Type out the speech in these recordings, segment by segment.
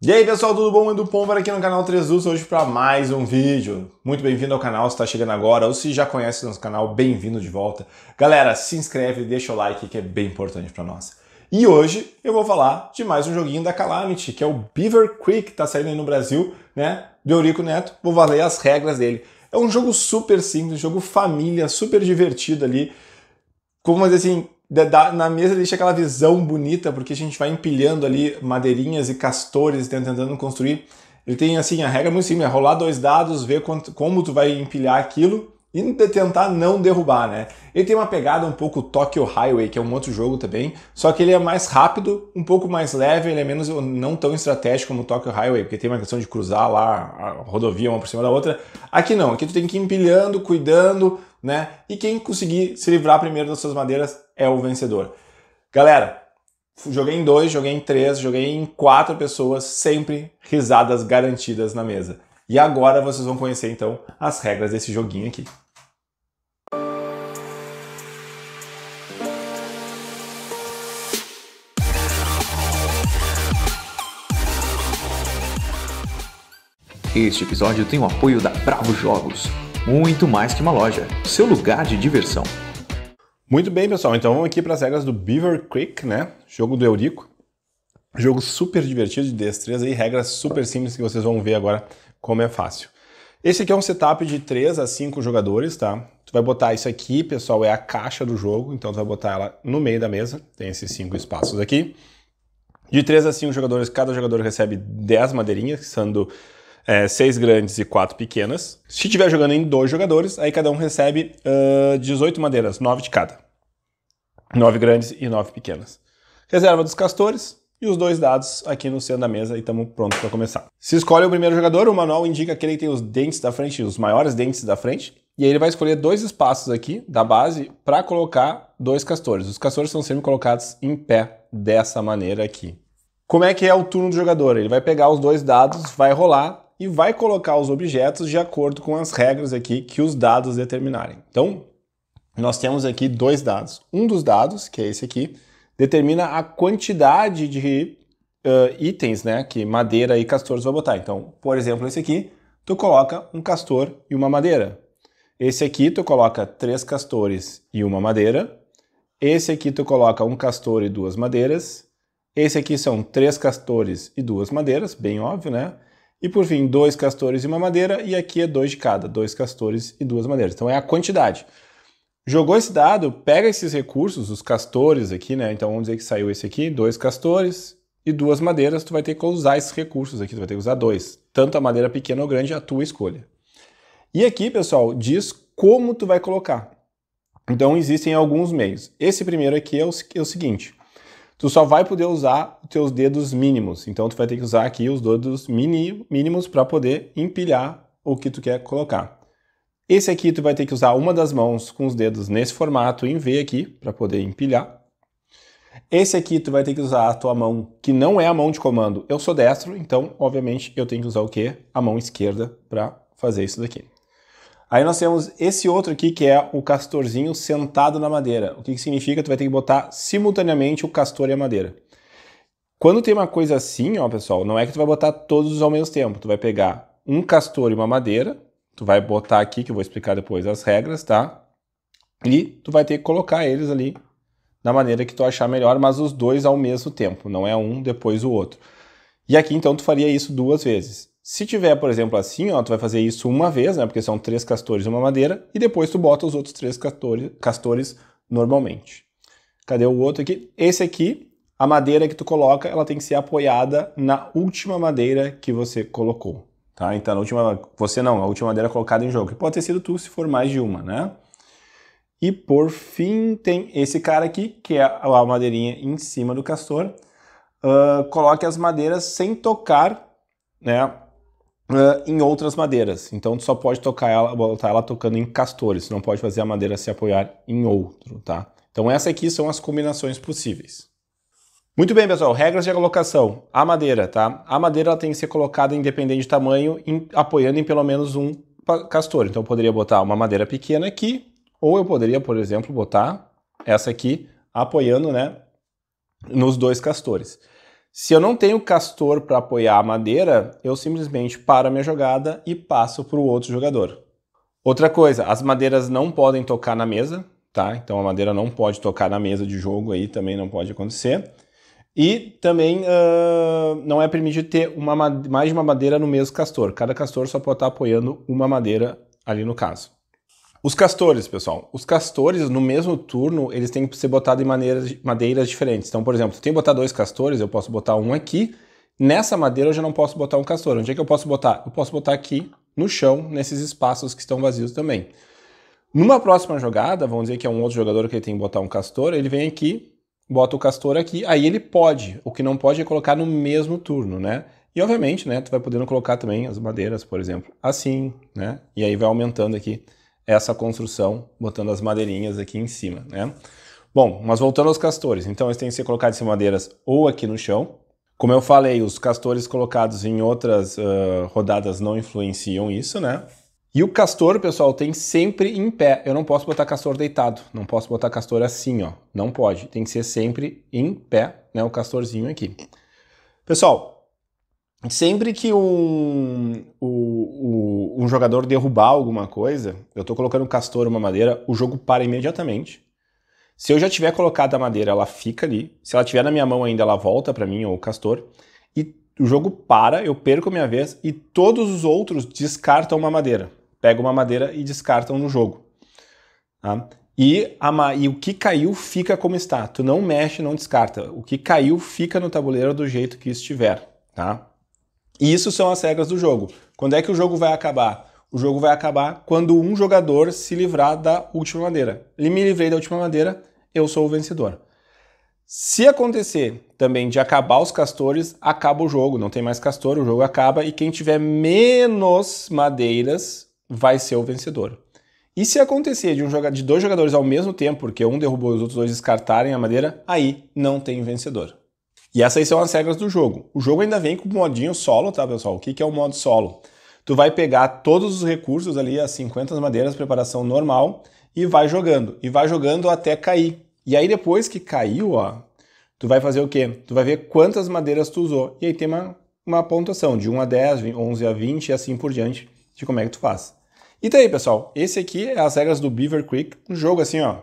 E aí pessoal, tudo bom? Edu Pomba aqui no canal 3 Luz, hoje para mais um vídeo. Muito bem-vindo ao canal, se está chegando agora ou se já conhece nosso canal, bem-vindo de volta. Galera, se inscreve, deixa o like que é bem importante para nós. E hoje eu vou falar de mais um joguinho da Calamity, que é o Beaver Creek, está saindo aí no Brasil, né? De Eurico Neto, vou valer as regras dele. É um jogo super simples, jogo família, super divertido ali. Como dizer assim, na mesa deixa aquela visão bonita, porque a gente vai empilhando ali madeirinhas e castores tentando construir. Ele tem assim, a regra é muito simples, é rolar dois dados, ver quanto, como tu vai empilhar aquilo e tentar não derrubar, né? Ele tem uma pegada um pouco Tokyo Highway, que é um outro jogo também, só que ele é mais rápido, um pouco mais leve, ele é menos não tão estratégico como o Tokyo Highway, porque tem uma questão de cruzar lá a rodovia uma por cima da outra. Aqui não, aqui tu tem que ir empilhando, cuidando, né? E quem conseguir se livrar primeiro das suas madeiras é o vencedor. Galera, joguei em dois, joguei em três, joguei em quatro pessoas, sempre risadas garantidas na mesa. E agora vocês vão conhecer então as regras desse joguinho aqui. Este episódio tem o apoio da Bravo Jogos, muito mais que uma loja, seu lugar de diversão. Muito bem, pessoal. Então vamos aqui para as regras do Beaver Creek, né? Jogo do Eurico. Jogo super divertido de destreza e regras super simples que vocês vão ver agora como é fácil. Esse aqui é um setup de 3 a 5 jogadores, tá? Tu vai botar isso aqui, pessoal, é a caixa do jogo, então tu vai botar ela no meio da mesa, tem esses 5 espaços aqui. De 3 a 5 jogadores, cada jogador recebe 10 madeirinhas, sendo é, seis grandes e quatro pequenas. Se estiver jogando em dois jogadores, aí cada um recebe uh, ah, 18 madeiras, nove de cada. Nove grandes e nove pequenas. Reserva dos castores e os dois dados aqui no centro da mesa e estamos prontos para começar. Se escolhe o primeiro jogador, o manual indica que ele tem os dentes da frente, os maiores dentes da frente, e aí ele vai escolher dois espaços aqui da base para colocar dois castores. Os castores são sempre colocados em pé dessa maneira aqui. Como é que é o turno do jogador? Ele vai pegar os dois dados, vai rolar e vai colocar os objetos de acordo com as regras aqui que os dados determinarem. Então, nós temos aqui dois dados. Um dos dados, que é esse aqui, determina a quantidade de uh, itens né, que madeira e castores vai botar. Então, por exemplo, esse aqui, tu coloca um castor e uma madeira. Esse aqui tu coloca três castores e uma madeira. Esse aqui tu coloca um castor e duas madeiras. Esse aqui são três castores e duas madeiras, bem óbvio, né? E por fim, dois castores e uma madeira, e aqui é dois de cada, dois castores e duas madeiras. Então é a quantidade. Jogou esse dado, pega esses recursos, os castores aqui, né? Então vamos dizer que saiu esse aqui, dois castores e duas madeiras, tu vai ter que usar esses recursos aqui, tu vai ter que usar dois. Tanto a madeira pequena ou grande, a tua escolha. E aqui, pessoal, diz como tu vai colocar. Então existem alguns meios. Esse primeiro aqui é o, é o seguinte: tu só vai poder usar os teus dedos mínimos. Então tu vai ter que usar aqui os dedos mini, mínimos para poder empilhar o que tu quer colocar. Esse aqui tu vai ter que usar uma das mãos com os dedos nesse formato em V aqui para poder empilhar. Esse aqui tu vai ter que usar a tua mão que não é a mão de comando. Eu sou destro, então obviamente eu tenho que usar o quê? A mão esquerda para fazer isso daqui. Aí nós temos esse outro aqui, que é o castorzinho sentado na madeira. O que, que significa? Tu vai ter que botar simultaneamente o castor e a madeira. Quando tem uma coisa assim, ó, pessoal, não é que tu vai botar todos ao mesmo tempo. Tu vai pegar um castor e uma madeira, tu vai botar aqui, que eu vou explicar depois as regras, tá? E tu vai ter que colocar eles ali da maneira que tu achar melhor, mas os dois ao mesmo tempo, não é um depois o outro. E aqui então tu faria isso duas vezes. Se tiver, por exemplo, assim, ó, tu vai fazer isso uma vez, né, porque são três castores e uma madeira, e depois tu bota os outros três castores, castores normalmente. Cadê o outro aqui? Esse aqui, a madeira que tu coloca, ela tem que ser apoiada na última madeira que você colocou, tá? Então, a última, você não, a última madeira colocada em jogo, pode ter sido tu se for mais de uma, né? E por fim tem esse cara aqui, que é a madeirinha em cima do castor. Uh, coloque as madeiras sem tocar, né? Uh, em outras madeiras. Então tu só pode tocar ela, botar ela tocando em castores, não pode fazer a madeira se apoiar em outro, tá? Então essa aqui são as combinações possíveis. Muito bem, pessoal, regras de colocação. A madeira, tá? A madeira ela tem que ser colocada independente de tamanho, em, apoiando em pelo menos um castor. Então eu poderia botar uma madeira pequena aqui, ou eu poderia, por exemplo, botar essa aqui apoiando, né, nos dois castores. Se eu não tenho castor para apoiar a madeira, eu simplesmente paro a minha jogada e passo para o outro jogador. Outra coisa, as madeiras não podem tocar na mesa, tá? Então a madeira não pode tocar na mesa de jogo aí, também não pode acontecer. E também uh, não é permitido ter uma, mais de uma madeira no mesmo castor. Cada castor só pode estar apoiando uma madeira ali no caso. Os castores, pessoal. Os castores, no mesmo turno, eles têm que ser botados em maneiras, madeiras diferentes. Então, por exemplo, se que botar dois castores, eu posso botar um aqui. Nessa madeira eu já não posso botar um castor. Onde é que eu posso botar? Eu posso botar aqui no chão, nesses espaços que estão vazios também. Numa próxima jogada, vamos dizer que é um outro jogador que ele tem que botar um castor, ele vem aqui, bota o castor aqui, aí ele pode. O que não pode é colocar no mesmo turno, né? E obviamente, né, tu vai podendo colocar também as madeiras, por exemplo, assim, né? E aí vai aumentando aqui essa construção, botando as madeirinhas aqui em cima, né? Bom, mas voltando aos castores, então eles têm que ser colocados em madeiras ou aqui no chão. Como eu falei, os castores colocados em outras uh, rodadas não influenciam isso, né? E o castor, pessoal, tem sempre em pé. Eu não posso botar castor deitado, não posso botar castor assim, ó. Não pode. Tem que ser sempre em pé, né? O castorzinho aqui. Pessoal, sempre que um, um, jogador derrubar alguma coisa, eu estou colocando um castor, uma madeira, o jogo para imediatamente. Se eu já tiver colocado a madeira, ela fica ali. Se ela tiver na minha mão ainda, ela volta para mim, ou o castor. E o jogo para, eu perco a minha vez e todos os outros descartam uma madeira. Pegam uma madeira e descartam no jogo. Tá? E, a, e o que caiu fica como está. Tu não mexe, não descarta. O que caiu fica no tabuleiro do jeito que estiver. Tá? E isso são as regras do jogo. Quando é que o jogo vai acabar? O jogo vai acabar quando um jogador se livrar da última madeira. Ele me livrei da última madeira, eu sou o vencedor. Se acontecer também de acabar os castores, acaba o jogo, não tem mais castor, o jogo acaba e quem tiver menos madeiras vai ser o vencedor. E se acontecer de, um joga de dois jogadores ao mesmo tempo, porque um derrubou e os outros dois descartarem a madeira, aí não tem vencedor. E essas aí são as regras do jogo. O jogo ainda vem com o modinho solo, tá, pessoal? O que, é o modo solo? Tu vai pegar todos os recursos ali, as 50 madeiras, preparação normal, e vai jogando. E vai jogando até cair. E aí depois que caiu, ó, tu vai fazer o quê? Tu vai ver quantas madeiras tu usou. E aí tem uma, uma pontuação de 1 a 10, 11 a 20 e assim por diante de como é que tu faz. E daí, tá pessoal, esse aqui é as regras do Beaver Creek, um jogo assim, ó,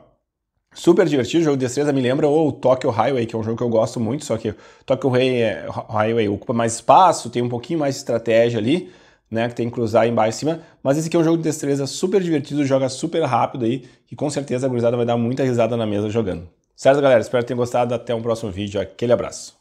Super divertido, jogo de destreza me lembra ou o Tokyo Highway, que é um jogo que eu gosto muito, só que Tokyo é, Highway, ocupa mais espaço, tem um pouquinho mais de estratégia ali, né, que tem que cruzar embaixo e cima, mas esse aqui é um jogo de destreza super divertido, joga super rápido aí, e com certeza a gurizada vai dar muita risada na mesa jogando. Certo, galera? Espero que tenham gostado, até um próximo vídeo, aquele abraço.